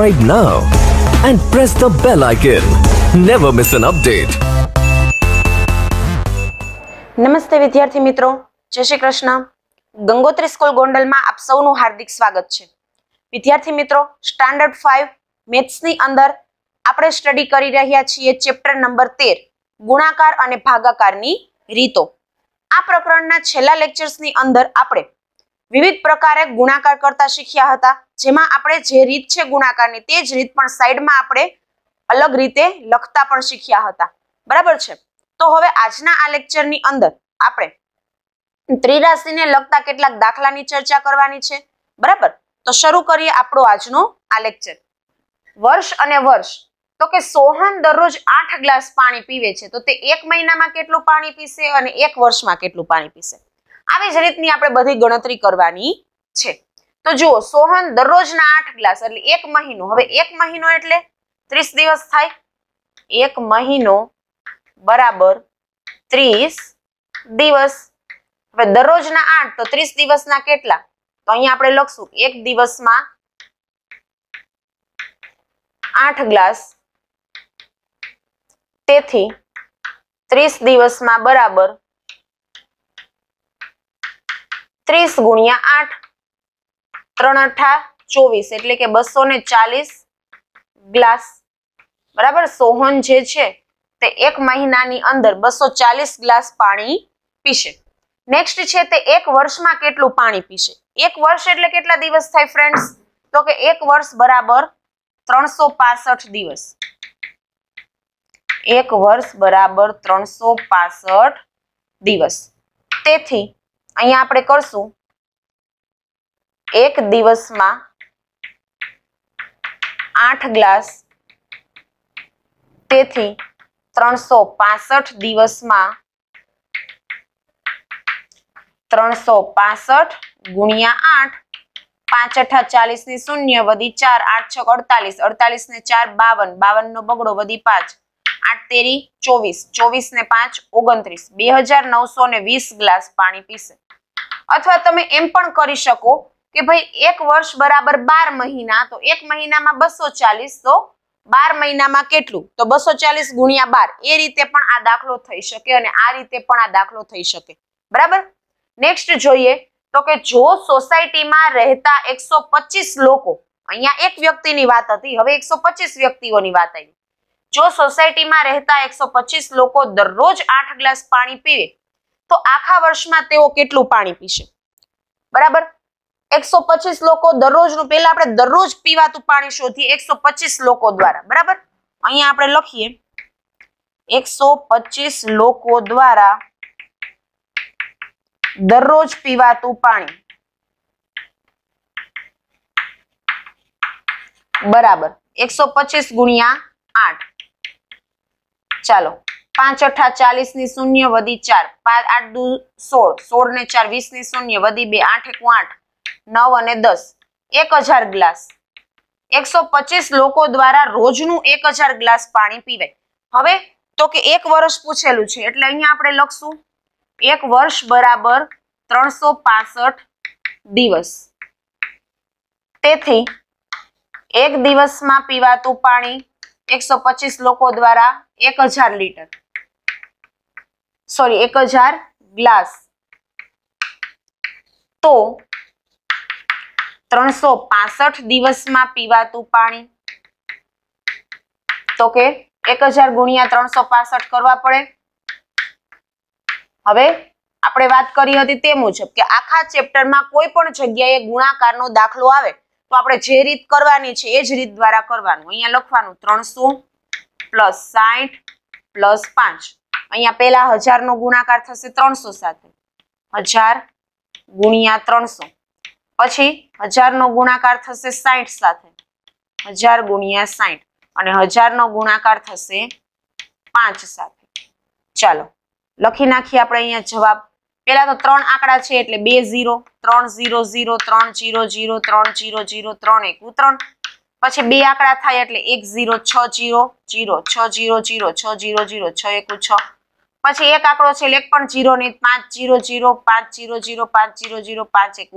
subscribe now and press the bell icon. Never miss an update. નમસ્તે વિદ્યાર્થી મિત્રો જય શ્રી કૃષ્ણ ગંગોત્રી સ્કૂલ ગોંડલમાં આપ સૌનું હાર્દિક સ્વાગત છે વિદ્યાર્થી મિત્રો સ્ટાન્ડર્ડ ફાઇવ મેથ્સની અંદર આપણે સ્ટડી કરી રહ્યા છીએ ચેપ્ટર નંબર તેર ગુણાકાર અને ભાગાકારની રીતો આ પ્રકરણના છેલ્લા લેક્ચર્સની અંદર આપણે વિવિધ પ્રકારે ગુણાકાર કરતા શીખ્યા હતા જેમાં આપણે જે રીત છે ગુણાકારની તે જ રીત પણ સાઈડમાં આપણે અલગ રીતે લખતા પણ શીખ્યા હતા બરાબર છે તો હવે આજના આ લેક્ચરની અંદર આપણે ત્રિરાશિને લગતા કેટલાક દાખલાની ચર્ચા કરવાની છે બરાબર તો શરૂ કરીએ આપણો આજનો આ લેક્ચર વર્ષ અને વર્ષ તો કે સોહન દરરોજ આઠ ગ્લાસ પાણી પીવે છે તો તે એક મહિનામાં કેટલું પાણી પીશે અને એક વર્ષમાં કેટલું પાણી પીશે આવી જ રીતની આપણે બધી ગણતરી કરવાની છે તો જુઓ સોહન દરરોજના આઠ ગ્લાસ એટલે એક મહિનો હવે એક મહિનો એટલે ત્રીસ દિવસ થાય એક મહિનો બરાબર ત્રીસ દિવસ હવે દરરોજના આઠ તો ત્રીસ દિવસના કેટલા તો અહીંયા આપણે લખશું એક દિવસમાં આઠ ગ્લાસ તેથી ત્રીસ દિવસમાં બરાબર ત્રીસ ગુણ્યા આઠ ત્રણ અઠા ચોવીસ એટલે કે બસો ને ચાલીસ ગ્લાસ બરાબર સોહન જે છે તે એક મહિનાની અંદર બસો ચાલીસ ગ્લાસ પાણી પીશે નેક્સ્ટ છે તે એક વર્ષમાં કેટલું પાણી પીશે એક વર્ષ એટલે કેટલા દિવસ થાય ફ્રેન્ડ્સ તો કે એક વર્ષ બરાબર ત્રણસો પાસઠ દિવસ એક વર્ષ બરાબર ત્રણસો પાસઠ દિવસ તેથી અહીંયા આપણે કરશું એક દિવસમાં આઠ ગ્લાસ તેથી ત્રણસો પાસઠ દિવસમાં ત્રણસો પાસઠ ગુણ્યા આઠ પાંચ અઠા ચાલીસ ની શૂન્ય વધી ચાર આઠ છ અડતાલીસ અડતાલીસ ને ચાર બાવન બાવન નો બગડો વધી પાંચ આઠ તેરી ચોવીસ ચોવીસ ને પાંચ ઓગણત્રીસ બે હજાર નવસો ને વીસ ગ્લાસ પાણી પીશે અથવા તમે એમ પણ કરી શકો કે ભાઈ એક વર્ષ બરાબર બાર મહિના તો એક મહિનામાં બસો ચાલીસ તો બાર મહિનામાં કેટલું તો બસો ચાલીસ ગુણ્યા બાર એ રીતે પણ આ દાખલો થઈ શકે અને આ રીતે પણ આ દાખલો થઈ શકે બરાબર નેક્સ્ટ જોઈએ તો કે જો સોસાયટીમાં રહેતા એકસો લોકો અહીંયા એક વ્યક્તિની વાત હતી હવે એકસો વ્યક્તિઓની વાત આવી જો સોસાયટીમાં રહેતા એકસો લોકો દરરોજ આઠ ગ્લાસ પાણી પીવે તો આખા વર્ષમાં તેઓ કેટલું પાણી પીશે બરાબર એકસો પચીસ લોકો દરરોજનું પહેલા આપણે દરરોજ પીવાતું પાણી શોધી એકસો પચીસ લોકો દ્વારા બરાબર અહીંયા આપણે લખીએ એકસો પચીસ લોકો દ્વારા દરરોજ પીવાતું પાણી બરાબર એકસો પચીસ ગુણ્યા આઠ ચાલો પાંચ અઠા ચાલીસ ની શૂન્ય વધી ચાર આઠ દુ સોળ સોળ ને ચાર વીસ ની શૂન્ય વધી બે આઠ એક આઠ નવ અને દસ એક હજાર ગ્લાસ એકસો પચીસ લોકો દ્વારા રોજનું એક હજાર ગ્લાસ પાણી પીવાય હવે તો કે એક વર્ષ પૂછેલું છે એટલે અહીંયા આપણે લખશું એક વર્ષ બરાબર ત્રણસો દિવસ તેથી એક દિવસમાં પીવાતું પાણી એકસો પચીસ લોકો દ્વારા એક હજાર લીટર સોરી એક હજાર ગ્લાસ તો ત્રણસો પાસઠ દિવસમાં પીવાતું પાણી તો કે એક હજાર ગુણ્યા ત્રણસો પાસઠ કરવા પડે હવે આપણે વાત કરી હતી તે મુજબ કે આખા ચેપ્ટરમાં કોઈ પણ જગ્યાએ ગુણાકારનો દાખલો આવે તો આપણે જે રીત કરવાની છે એ જ રીત દ્વારા કરવાનું અહીંયા લખવાનું ત્રણસો પ્લસ સાઠ પ્લસ પાંચ અહીંયા પહેલા હજારનો ગુણાકાર થશે ત્રણસો સાથે હજાર ગુણ્યા ત્રણસો પછી હજારનો ગુણાકાર થશે સાઠ સાથે હજાર ગુણ્યા સાઠ અને હજારનો ગુણાકાર થશે પાંચ સાથે ચાલો લખી નાખીએ આપણે અહીંયા જવાબ પેલા તો ત્રણ આંકડા છે એટલે બે ઝીરો ત્રણ ઝીરો ઝીરો ત્રણ જીરો ઝીરો ત્રણ જીરો ઝીરો ત્રણ એક ત્રણ પછી બે આંકડા થાય એટલે એક ઝીરો છ જીરો જીરો છ જીરો જીરો છ ઝીરો ઝીરો છ એકુ છ પછી એક આંકડો છે એક પણ જીરો નહીં પાંચ જીરો જીરો પાંચ જીરો જીરો પાંચ જીરો ઝીરો પાંચ એક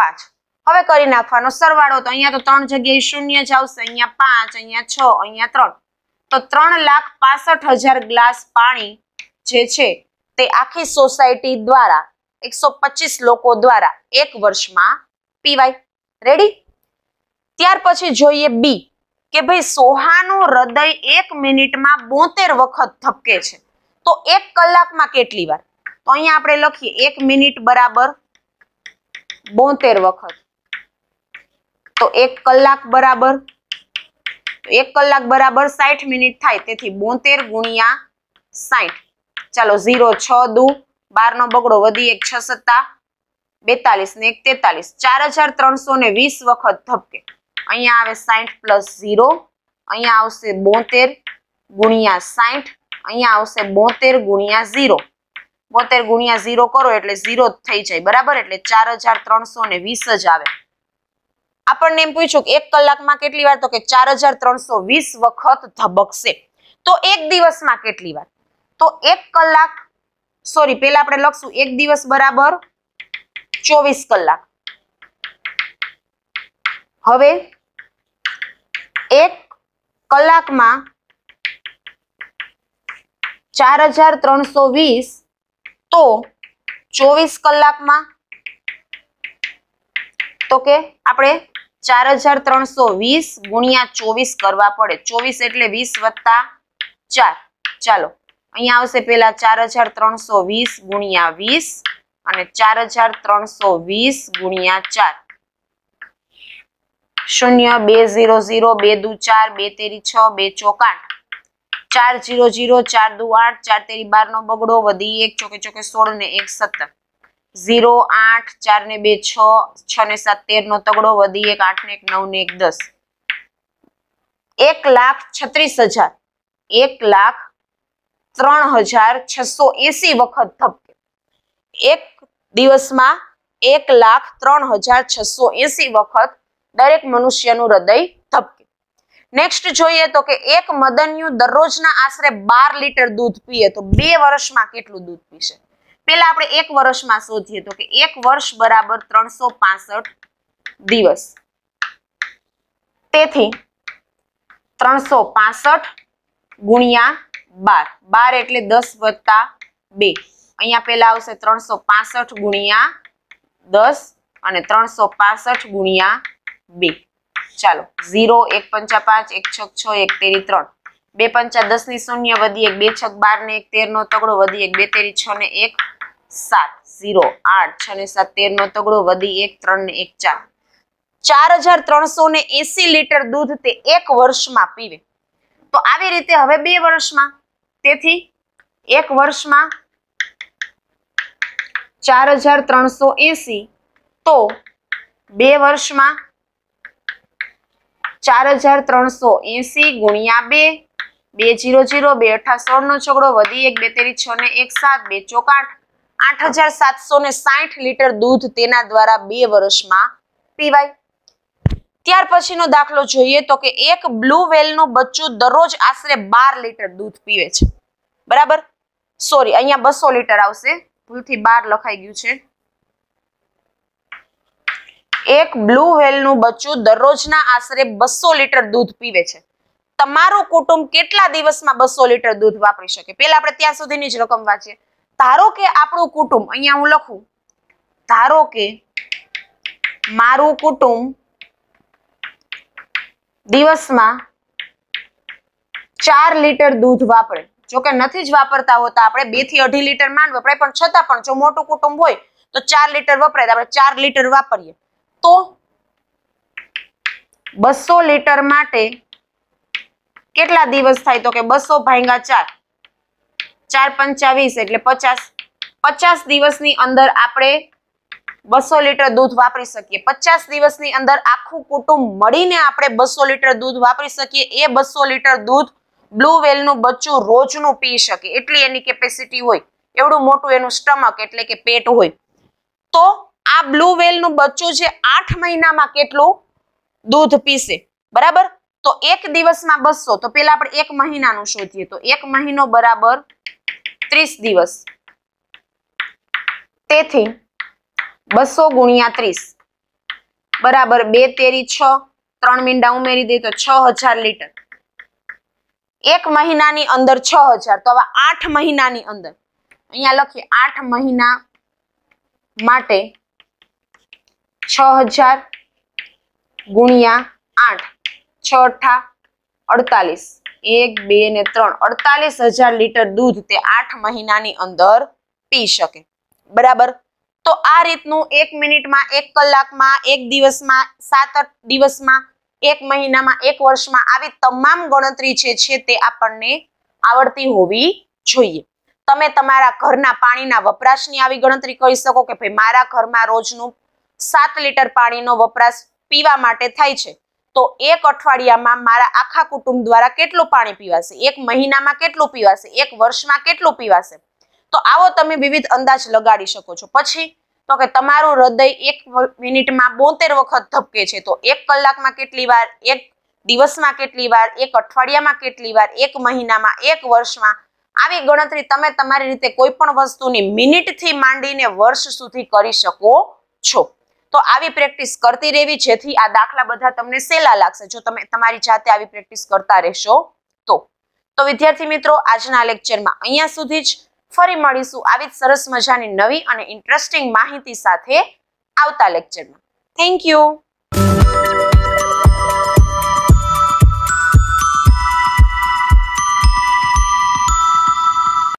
પાંચ હવે કરી નાખવાનો સરવાળો તો અહીંયા તો ત્રણ જગ્યાએ શૂન્ય જ આવશે અહીંયા પાંચ અહીંયા છ અહીંયા ત્રણ તો ત્રણ લાખ પાસઠ હજાર ગ્લાસ પાણી જે છે તે આખી સોસાયટી દ્વારા એકસો લોકો દ્વારા એક વર્ષમાં પીવાય રેડી ત્યાર પછી જોઈએ બી કે ભાઈ સોહાનું હૃદય એક મિનિટમાં બોતેર વખત ધબકે છે તો એક કલાકમાં કેટલી વાર તો અહીંયા આપણે લખીએ એક મિનિટ બરાબર બોતેર વખત તો એક કલાક બરાબર એક કલાક બરાબર સાઠ મિનિટ થાય તેથી બોતેર ગુણ્યા સાઠ ચાલો ઝીરો છ દુ બાર નો બગડો વધી એક છ સત્તા બેતાલીસ ને એક તેતાલીસ ચાર હજાર ત્રણસો ને વીસ વખત ધબકે અહીંયા આવે સાહીઠ પ્લસ ઝીરો અહીંયા આવશે બોતેર ગુણ્યા સાહીઠ અહીંયા આવશે બોતેર ગુણ્યા ઝીરો બોતેર ગુણ્યા ઝીરો કરો એટલે ઝીરો થઈ જાય બરાબર એટલે ચાર હજાર ત્રણસો ને વીસ જ આવે આપણને એમ પૂછ્યું કે એક કલાકમાં કેટલી વાર તો કે ચાર હજાર ત્રણસો વીસ વખત ધબકશે તો એક દિવસમાં કેટલી વાર તો એક કલાક સોરી પેલા આપણે લખશું એક દિવસ બરાબર ચોવીસ કલાક હવે એક કલાકમાં ચાર હજાર ત્રણસો વીસ તો ચોવીસ કલાકમાં તો કે આપણે ચાર હજાર ત્રણસો વીસ ગુણ્યા ચોવીસ કરવા પડે ચોવીસ એટલે વીસ વત્તા ચાર ચાલો અહીંયા આવશે પેલા ચાર હજાર ત્રણસો વીસ ગુણ્યા વીસ અને ચાર હજાર ત્રણસો વીસ ગુણ્યા ચાર શૂન્ય બે ઝીરો ઝીરો બે દુ ચાર બે તેરી છ બે ચોકાઠ ચાર જીરો જીરો ચાર દુ આઠ ચાર તેરી બાર નો બગડો વધી એક ચોકે ચોકે સોળ ને એક સત્તર ઝીરો આઠ ચાર ને બે છ છ ને સાત તેર નો તગડો વધી એક આઠ ને એક નવ ને એક દસ એક લાખ છત્રીસ હજાર એક લાખ ત્રણ હજાર છસો એસી વખત ધબકે એક દિવસમાં એક લાખ ત્રણ હજાર છસો એસી વખત દરેક મનુષ્યનું હૃદય ધબકે નેક્સ્ટ જોઈએ તો કે એક મદન્યુ દરરોજના આશરે બાર લીટર દૂધ પીએ તો બે વર્ષમાં કેટલું દૂધ પીશે પેલા આપણે એક વર્ષમાં શોધીએ તો કે એક વર્ષ બરાબર ત્રણસો દિવસ તેથી ત્રણસો ગુણ્યા બાર બાર એટલે દસ વત્તા બે અહીંયા પેલા આવશે ત્રણસો પાસઠ ગુણ્યા દસ અને ત્રણસો પાસઠ ગુણ્યા બે ચાલો ઝીરો એક પંચા પાંચ એક છક છ એક તેરી ત્રણ બે પંચા દસ ની શૂન્ય વધી એક બે છક બાર ને એક તેર નો તગડો વધી એક બે તેરી છ ને એક સાત ઝીરો આઠ છ ને સાત તેર નો તગડો વધી એક ત્રણ ને એક ચાર ચાર હજાર ત્રણસો ને એસી લીટર દૂધ તે એક વર્ષમાં પીવે તો આવી રીતે હવે બે વર્ષમાં તેથી એક વર્ષમાં ચાર હજાર ત્રણસો એસી તો બે વર્ષમાં ચાર હજાર ત્રણસો એસી ગુણ્યા બે બે જીરો જીરો બે અઠા સોળનો છોકરો વધી એક બે તેરી છ ને એક સાત બે ચોકાઠ આઠ હજાર સાતસો ને સાઠ લીટર દૂધ તેના દ્વારા બે વર્ષમાં પીવાય ત્યાર પછીનો દાખલો જોઈએ તો કે એક બ્લુ વેલનું બચ્ચું દરરોજ આશરે બાર લીટર દૂધ પીવે છે બરાબર સોરી અહીંયા બસો લીટર આવશે ભૂલથી બાર લખાઈ ગયું છે એક બ્લુ વેલનું બચ્ચું દરરોજના આશરે બસો લીટર દૂધ પીવે છે તમારું કુટુંબ કેટલા દિવસમાં બસો લીટર દૂધ વાપરી શકે પેલા આપણે ત્યાં સુધીની જ રકમ વાંચીએ ધારો કે આપણું કુટુંબ અહીંયા હું લખું ધારો કે મારું કુટુંબ દિવસમાં ચાર લીટર દૂધ વાપરે જોકે નથી જ વાપરતા હોતા આપણે બે થી અઢી લીટર માંડ વપરાય પણ છતાં પણ જો મોટું કુટુંબ હોય તો ચાર લીટર વપરાય આપણે ચાર લીટર વાપરીએ તો બસો લીટર માટે કેટલા દિવસ થાય તો કે બસો ભાંગા ચાર ચાર પંચાવીસ એટલે પચાસ પચાસ દિવસની અંદર આપણે બસો લીટર દૂધ વાપરી શકીએ પચાસ દિવસની અંદર આખું કુટુંબ મળીને આપણે બસો લીટર દૂધ વાપરી શકીએ એ બસો લીટર દૂધ બ્લુ વેલનું બચ્ચું રોજનું પી શકે એટલી એની કેપેસિટી હોય એવડું મોટું એનું સ્ટમક એટલે કે પેટ હોય તો આ બ્લુ વેલનું બચ્ચું છે આઠ મહિનામાં કેટલું દૂધ પીશે બરાબર તો એક દિવસમાં બસો તો પેલા આપણે એક મહિનાનું શોધીએ તો એક મહિનો બરાબર ત્રીસ દિવસ તેથી બસો ગુણ્યા ત્રીસ બરાબર બે તેરી છ ત્રણ મીંડા ઉમેરી દે તો છ હજાર લીટર એક મહિનાની અંદર છ હજાર તો હવે આઠ મહિનાની અંદર અહીંયા લખીએ આઠ મહિના માટે છ હજાર ગુણ્યા આઠ છ અઠા અડતાલીસ એક બે ને ત્રણ અડતાલીસ હજાર લીટર દૂધ તે આઠ મહિનાની અંદર પી શકે બરાબર તો આ રીતનું એક મિનિટમાં એક કલાકમાં એક દિવસમાં સાત દિવસમાં એક મહિનામાં એક વર્ષમાં આવી તમામ ગણતરી જે છે તે આપણને આવડતી હોવી જોઈએ તમે તમારા ઘરના પાણીના વપરાશની આવી ગણતરી કરી શકો કે ભાઈ મારા ઘરમાં રોજનું સાત લીટર પાણીનો વપરાશ પીવા માટે થાય છે તો એક અઠવાડિયામાં મારા આખા કુટુંબ દ્વારા કેટલું પાણી પીવાશે એક મહિનામાં કેટલું પીવાશે એક વર્ષમાં કેટલું પીવાશે તો આવો તમે વિવિધ અંદાજ લગાડી શકો છો પછી તો કે તમારું હૃદય એક મિનિટમાં બોતેર વખત ધબકે છે તો એક કલાકમાં કેટલી વાર એક દિવસમાં કેટલી વાર એક અઠવાડિયામાં કેટલી વાર એક મહિનામાં એક વર્ષમાં આવી ગણતરી તમે તમારી રીતે કોઈ પણ વસ્તુની મિનિટથી માંડીને વર્ષ સુધી કરી શકો છો તો આવી પ્રેક્ટિસ કરતી રહેવી જેથી આ દાખલા બધા તમને સહેલા લાગશે જો તમે તમારી જાતે આવી પ્રેક્ટિસ કરતા રહેશો તો તો વિદ્યાર્થી મિત્રો આજના લેક્ચરમાં અહીંયા સુધી જ ફરી મળીશું આવી જ સરસ મજાની નવી અને ઇન્ટરેસ્ટિંગ માહિતી સાથે આવતા લેક્ચરમાં થેન્ક યુ